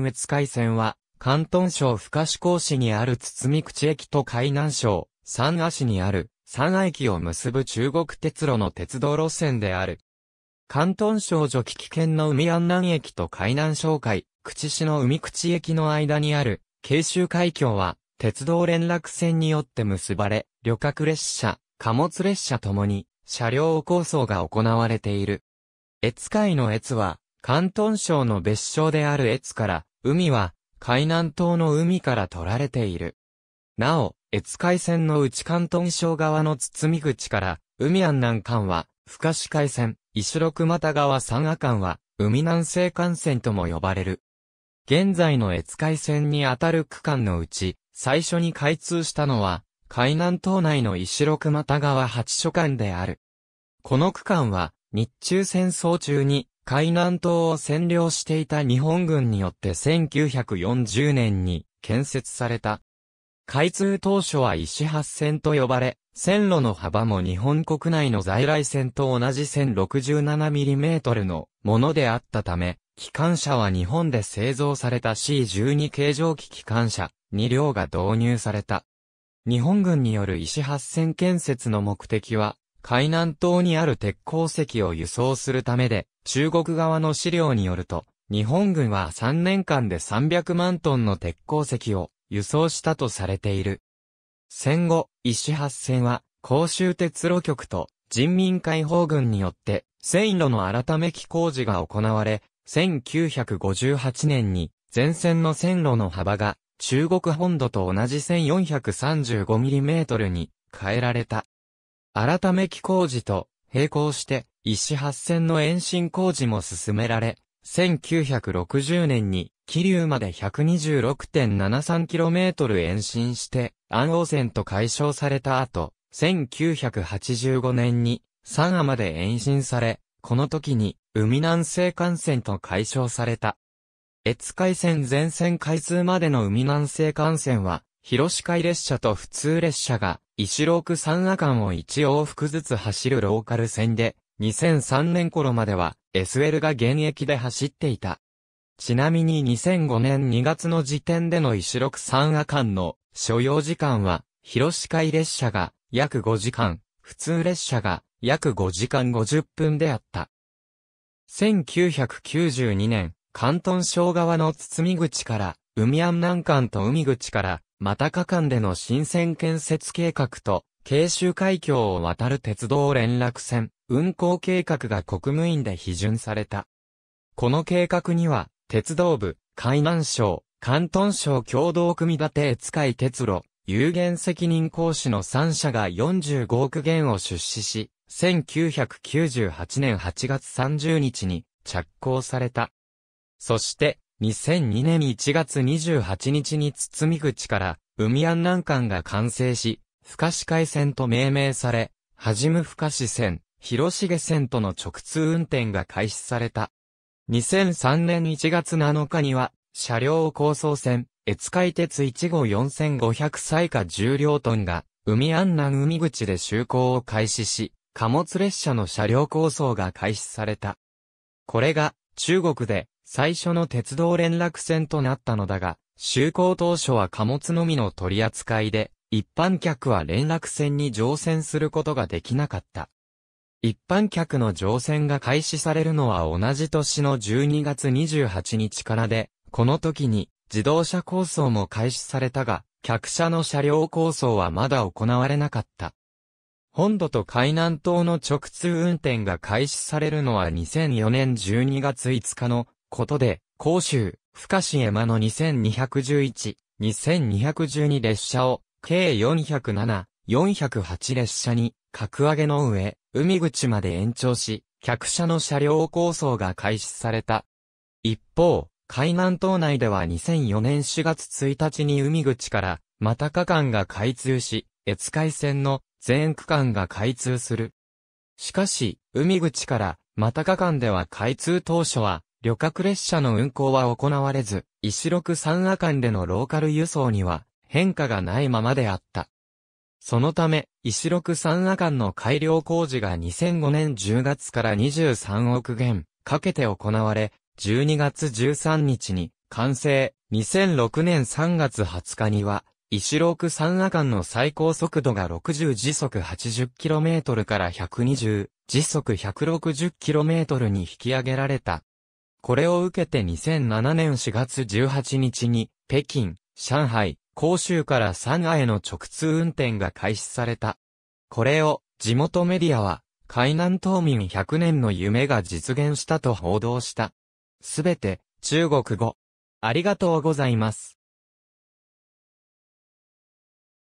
越海線は、関東省深志港市にある堤口駅と海南省三亜市にある三亜駅を結ぶ中国鉄路の鉄道路線である。関東省除危険の海安南駅と海南省海、口市の海口駅の間にある、慶州海峡は、鉄道連絡線によって結ばれ、旅客列車、貨物列車ともに、車両構想が行われている。越海の越は、関東省の別称である越から、海は、海南島の海から取られている。なお、越海線の内関東省側の包み口から、海安南間は、深市海線、石六又川三亜間は、海南西幹線とも呼ばれる。現在の越海線にあたる区間のうち、最初に開通したのは、海南島内の石六又川八所間である。この区間は、日中戦争中に、海南島を占領していた日本軍によって1940年に建設された。開通当初は石発線と呼ばれ、線路の幅も日本国内の在来線と同じ 1067mm のものであったため、機関車は日本で製造された C12 形状機機関車2両が導入された。日本軍による石発線建設の目的は、海南島にある鉄鉱石を輸送するためで、中国側の資料によると、日本軍は3年間で300万トンの鉄鉱石を輸送したとされている。戦後、石発線は、公衆鉄路局と人民解放軍によって、線路の改め機工事が行われ、1958年に前線の線路の幅が中国本土と同じ 1435mm に変えられた。改め木工事と並行して石発線の延伸工事も進められ、1960年に気流まで 126.73km 延伸して安王線と解消された後、1985年に三亜まで延伸され、この時に海南西幹線と解消された。越海線全線開通までの海南西幹線は、広市海列車と普通列車が石ロ三亜間を一往復ずつ走るローカル線で、2003年頃までは SL が現役で走っていた。ちなみに2005年2月の時点での石六三亜間の所要時間は、広市会列車が約5時間、普通列車が約5時間50分であった。1992年、関東省側の堤口から、海安南間と海口から、また下間での新線建設計画と、慶州海峡を渡る鉄道連絡船、運行計画が国務院で批准された。この計画には、鉄道部、海南省、関東省共同組立て使い鉄路、有限責任行使の3社が45億元を出資し、1998年8月30日に着工された。そして、2002年1月28日に堤口から、海安南間が完成し、深市海線と命名され、はじむ深市線、広重線との直通運転が開始された。2003年1月7日には、車両構想線、越海鉄1号4500歳下重量トンが、海安南海口で就航を開始し、貨物列車の車両構想が開始された。これが、中国で、最初の鉄道連絡船となったのだが、就航当初は貨物のみの取り扱いで、一般客は連絡船に乗船することができなかった。一般客の乗船が開始されるのは同じ年の12月28日からで、この時に自動車構想も開始されたが、客車の車両構想はまだ行われなかった。本土と海南島の直通運転が開始されるのは2004年12月5日のことで、甲州、深市山の2211、2212列車を、計407、408列車に、格上げの上、海口まで延長し、客車の車両構想が開始された。一方、海南島内では2004年4月1日に海口から、また区間が開通し、越海線の全区間が開通する。しかし、海口から、また区間では開通当初は、旅客列車の運行は行われず、石六三亜間でのローカル輸送には変化がないままであった。そのため、石六三亜間の改良工事が2005年10月から23億元かけて行われ、12月13日に完成、2006年3月20日には、石六三亜間の最高速度が60時速 80km から120時速 160km に引き上げられた。これを受けて2007年4月18日に、北京、上海、広州から三海への直通運転が開始された。これを、地元メディアは、海南島民100年の夢が実現したと報道した。すべて、中国語。ありがとうございます。